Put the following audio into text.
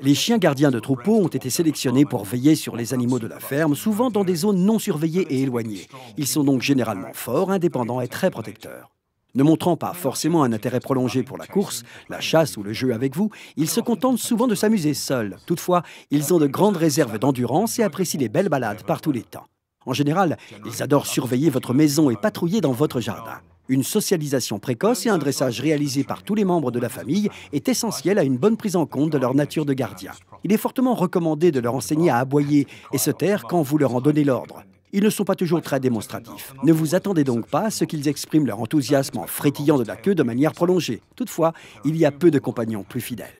Les chiens gardiens de troupeaux ont été sélectionnés pour veiller sur les animaux de la ferme, souvent dans des zones non surveillées et éloignées. Ils sont donc généralement forts, indépendants et très protecteurs. Ne montrant pas forcément un intérêt prolongé pour la course, la chasse ou le jeu avec vous, ils se contentent souvent de s'amuser seuls. Toutefois, ils ont de grandes réserves d'endurance et apprécient les belles balades par tous les temps. En général, ils adorent surveiller votre maison et patrouiller dans votre jardin. Une socialisation précoce et un dressage réalisé par tous les membres de la famille est essentiel à une bonne prise en compte de leur nature de gardien. Il est fortement recommandé de leur enseigner à aboyer et se taire quand vous leur en donnez l'ordre. Ils ne sont pas toujours très démonstratifs. Ne vous attendez donc pas à ce qu'ils expriment leur enthousiasme en frétillant de la queue de manière prolongée. Toutefois, il y a peu de compagnons plus fidèles.